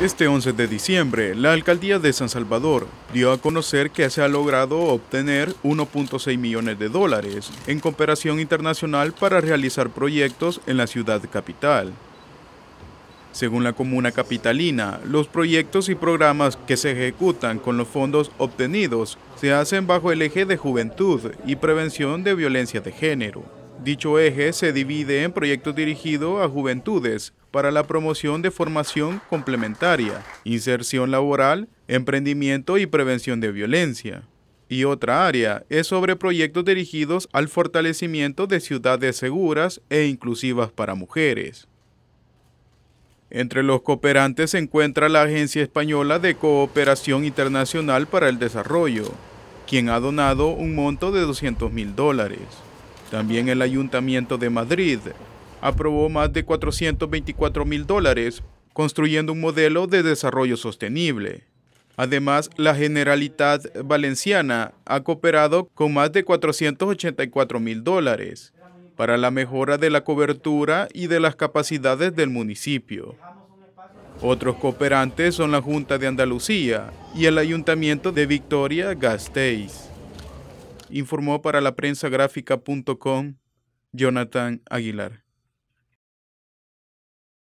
Este 11 de diciembre, la alcaldía de San Salvador dio a conocer que se ha logrado obtener 1.6 millones de dólares en cooperación internacional para realizar proyectos en la ciudad capital. Según la comuna capitalina, los proyectos y programas que se ejecutan con los fondos obtenidos se hacen bajo el eje de juventud y prevención de violencia de género. Dicho eje se divide en proyectos dirigidos a juventudes para la promoción de formación complementaria, inserción laboral, emprendimiento y prevención de violencia. Y otra área es sobre proyectos dirigidos al fortalecimiento de ciudades seguras e inclusivas para mujeres. Entre los cooperantes se encuentra la Agencia Española de Cooperación Internacional para el Desarrollo, quien ha donado un monto de 200 mil dólares. También el Ayuntamiento de Madrid aprobó más de 424 mil dólares construyendo un modelo de desarrollo sostenible. Además, la Generalitat Valenciana ha cooperado con más de 484 mil dólares para la mejora de la cobertura y de las capacidades del municipio. Otros cooperantes son la Junta de Andalucía y el Ayuntamiento de Victoria Gasteiz informó para la prensa gráfica.com Jonathan Aguilar.